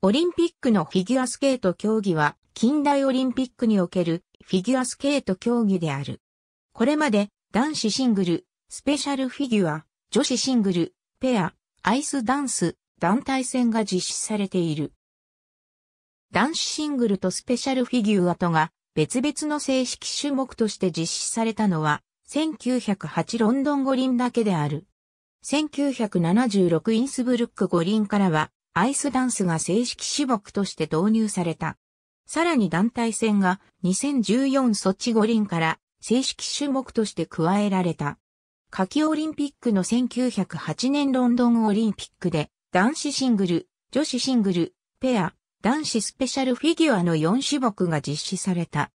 オリンピックのフィギュアスケート競技は近代オリンピックにおけるフィギュアスケート競技である。これまで男子シングル、スペシャルフィギュア、女子シングル、ペア、アイスダンス、団体戦が実施されている。男子シングルとスペシャルフィギュアとが別々の正式種目として実施されたのは1908ロンドン五輪だけである。1976インスブルック五輪からはアイスダンスが正式種目として導入された。さらに団体戦が2014ソチ五輪から正式種目として加えられた。夏季オリンピックの1908年ロンドンオリンピックで男子シングル、女子シングル、ペア、男子スペシャルフィギュアの4種目が実施された。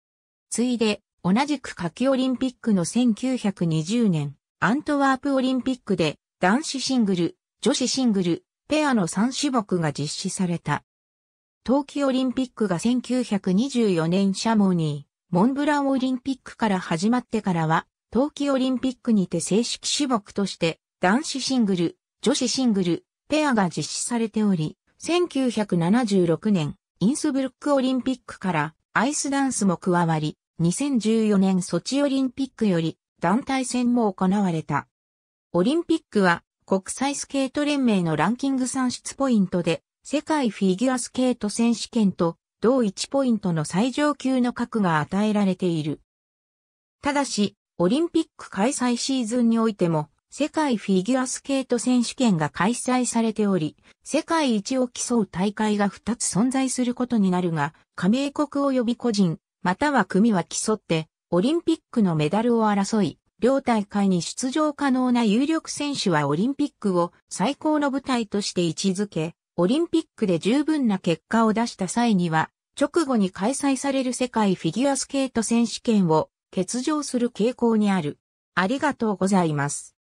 ついで、同じく夏季オリンピックの1920年、アントワープオリンピックで男子シングル、女子シングル、ペアの3種目が実施された。冬季オリンピックが1924年シャモニー、モンブランオリンピックから始まってからは、冬季オリンピックにて正式種目として、男子シングル、女子シングル、ペアが実施されており、1976年、インスブルックオリンピックからアイスダンスも加わり、2014年ソチオリンピックより団体戦も行われた。オリンピックは国際スケート連盟のランキング算出ポイントで、世界フィギュアスケート選手権と同1ポイントの最上級の核が与えられている。ただし、オリンピック開催シーズンにおいても、世界フィギュアスケート選手権が開催されており、世界一を競う大会が2つ存在することになるが、加盟国及び個人、または組は競って、オリンピックのメダルを争い、両大会に出場可能な有力選手はオリンピックを最高の舞台として位置づけ、オリンピックで十分な結果を出した際には、直後に開催される世界フィギュアスケート選手権を欠場する傾向にある。ありがとうございます。